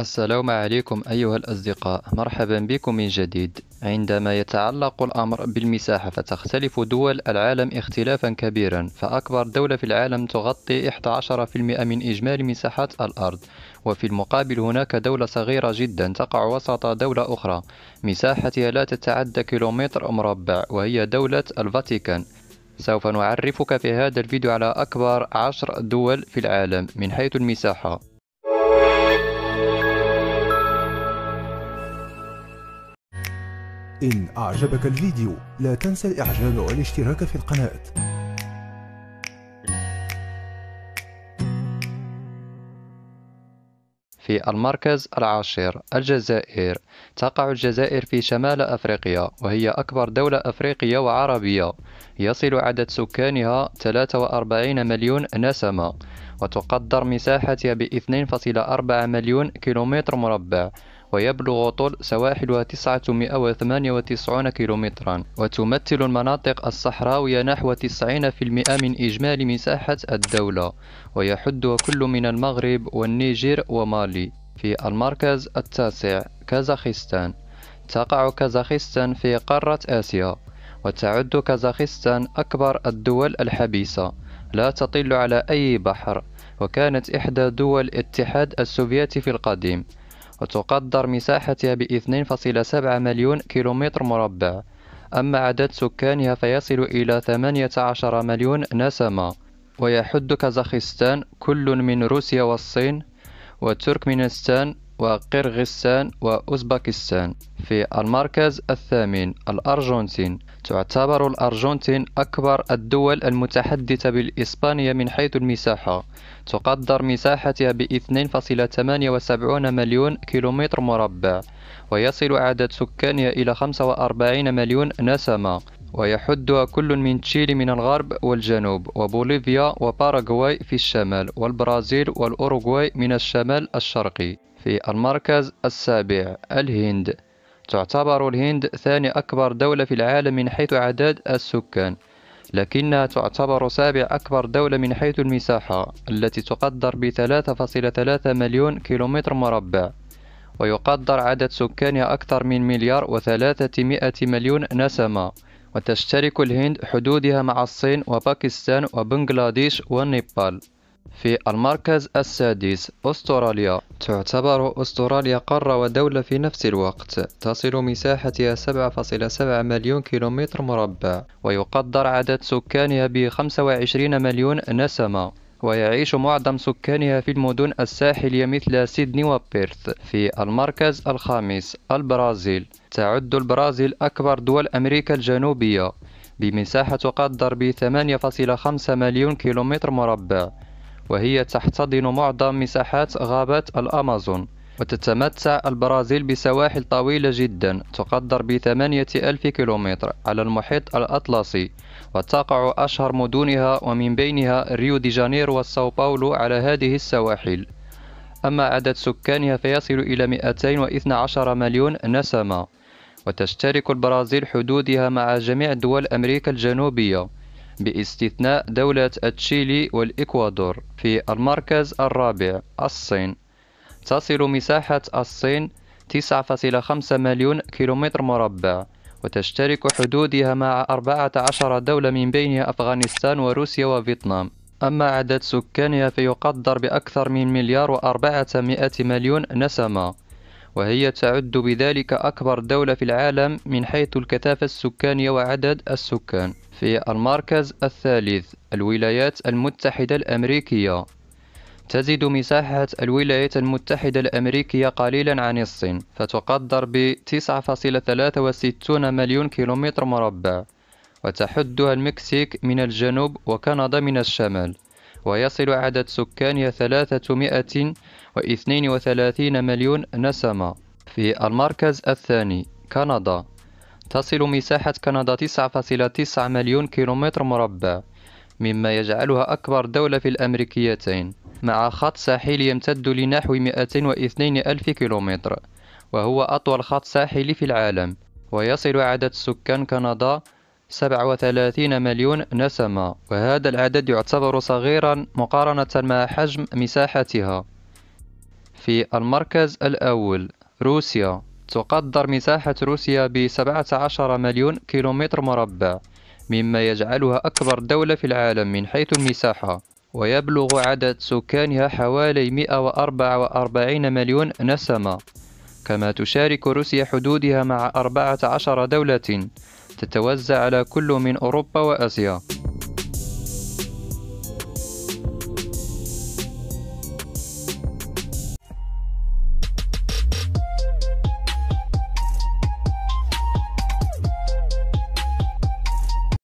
السلام عليكم أيها الأصدقاء مرحبا بكم من جديد عندما يتعلق الأمر بالمساحة فتختلف دول العالم اختلافا كبيرا فأكبر دولة في العالم تغطي 11% من إجمالي مساحة الأرض وفي المقابل هناك دولة صغيرة جدا تقع وسط دولة أخرى مساحتها لا تتعدى كيلومتر مربع وهي دولة الفاتيكان سوف نعرفك في هذا الفيديو على أكبر عشر دول في العالم من حيث المساحة إن أعجبك الفيديو لا تنسى الإعجاب والاشتراك في القناة في المركز العاشر الجزائر تقع الجزائر في شمال أفريقيا وهي أكبر دولة أفريقية وعربية يصل عدد سكانها 43 مليون نسمة وتقدر مساحتها ب 2.4 مليون كيلومتر مربع ويبلغ طول سواحلها 998 كيلومترا وتمثل المناطق الصحراوية نحو 90% من إجمالي مساحة الدولة ويحدها كل من المغرب والنيجر ومالي في المركز التاسع كازاخستان تقع كازاخستان في قارة آسيا وتعد كازاخستان أكبر الدول الحبيسة لا تطل على أي بحر وكانت إحدى دول الاتحاد السوفيتي في القديم وتقدر مساحتها ب 2.7 مليون كيلومتر مربع أما عدد سكانها فيصل إلى 18 مليون نسمة ويحد كازاخستان كل من روسيا والصين وتركمانستان وقرغستان وأوزبكستان في المركز الثامن الأرجنتين تعتبر الأرجنتين أكبر الدول المتحدثة بالإسبانية من حيث المساحة تقدر مساحتها ب 2.78 مليون كيلومتر مربع ويصل عدد سكانها إلى 45 مليون نسمة ويحدها كل من تشيلي من الغرب والجنوب وبوليفيا وباراغواي في الشمال والبرازيل والأوروغواي من الشمال الشرقي في المركز السابع الهند تعتبر الهند ثاني أكبر دولة في العالم من حيث عدد السكان لكنها تعتبر سابع أكبر دولة من حيث المساحة التي تقدر ب 3.3 مليون كيلومتر مربع ويقدر عدد سكانها أكثر من مليار مئة مليون نسمة وتشترك الهند حدودها مع الصين وباكستان وبنغلاديش والنيبال في المركز السادس أستراليا تعتبر أستراليا قارة ودولة في نفس الوقت تصل مساحتها 7.7 مليون كيلومتر مربع ويقدر عدد سكانها ب 25 مليون نسمة ويعيش معظم سكانها في المدن الساحلية مثل سيدني وبيرث في المركز الخامس البرازيل تعد البرازيل أكبر دول أمريكا الجنوبية بمساحة تقدر ب 8.5 مليون كيلومتر مربع وهي تحتضن معظم مساحات غابات الأمازون وتتمتع البرازيل بسواحل طويلة جدا تقدر بثمانية ألف كيلومتر على المحيط الأطلسي وتقع أشهر مدنها ومن بينها ريو دي جانيرو وساو باولو على هذه السواحل أما عدد سكانها فيصل إلى 212 مليون نسمة وتشترك البرازيل حدودها مع جميع دول أمريكا الجنوبية باستثناء دولة تشيلي والإكوادور في المركز الرابع الصين تصل مساحة الصين 9.5 مليون كيلومتر مربع وتشترك حدودها مع 14 دولة من بينها أفغانستان وروسيا وفيتنام أما عدد سكانها فيقدر بأكثر من مليار وأربعة مئة مليون نسمة وهي تعد بذلك أكبر دولة في العالم من حيث الكثافة السكانية وعدد السكان في المركز الثالث الولايات المتحدة الأمريكية تزيد مساحة الولايات المتحدة الأمريكية قليلا عن الصين فتقدر ب 9.63 مليون كيلومتر مربع وتحدها المكسيك من الجنوب وكندا من الشمال ويصل عدد سكانها 332 مليون نسمة في المركز الثاني كندا تصل مساحة كندا 9.9 مليون كيلومتر مربع مما يجعلها أكبر دولة في الأمريكيتين مع خط ساحلي يمتد لنحو 202 ألف كيلومتر وهو أطول خط ساحلي في العالم ويصل عدد سكان كندا 37 مليون نسمة وهذا العدد يعتبر صغيرا مقارنة مع حجم مساحتها في المركز الأول روسيا تقدر مساحة روسيا ب 17 مليون كيلومتر مربع مما يجعلها أكبر دولة في العالم من حيث المساحة ويبلغ عدد سكانها حوالي 144 مليون نسمة كما تشارك روسيا حدودها مع 14 دولة تتوزع على كل من أوروبا وآسيا